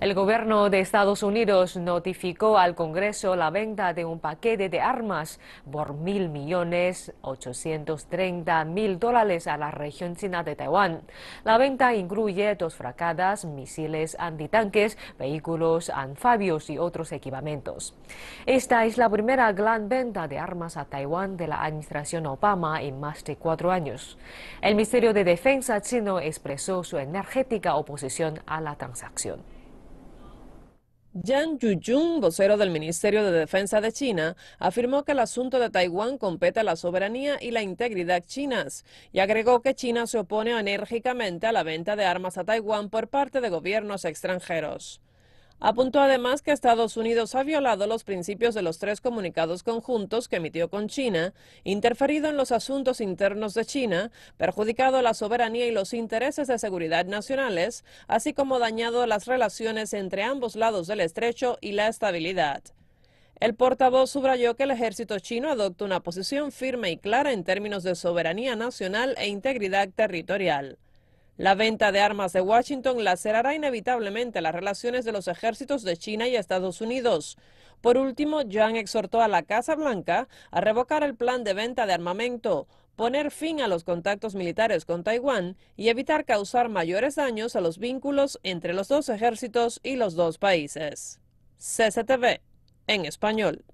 El gobierno de Estados Unidos notificó al Congreso la venta de un paquete de armas por mil millones 830 mil dólares a la región china de Taiwán. La venta incluye dos fracadas, misiles antitanques, vehículos anfabios y otros equipamientos. Esta es la primera gran venta de armas a Taiwán de la administración Obama en más de cuatro años. El Ministerio de Defensa chino expresó su energética oposición a la transacción. Yang Yujun, vocero del Ministerio de Defensa de China, afirmó que el asunto de Taiwán compete a la soberanía y la integridad chinas y agregó que China se opone enérgicamente a la venta de armas a Taiwán por parte de gobiernos extranjeros. Apuntó además que Estados Unidos ha violado los principios de los tres comunicados conjuntos que emitió con China, interferido en los asuntos internos de China, perjudicado la soberanía y los intereses de seguridad nacionales, así como dañado las relaciones entre ambos lados del estrecho y la estabilidad. El portavoz subrayó que el ejército chino adopta una posición firme y clara en términos de soberanía nacional e integridad territorial. La venta de armas de Washington lacerará inevitablemente las relaciones de los ejércitos de China y Estados Unidos. Por último, Yang exhortó a la Casa Blanca a revocar el plan de venta de armamento, poner fin a los contactos militares con Taiwán y evitar causar mayores daños a los vínculos entre los dos ejércitos y los dos países. CCTV, en español.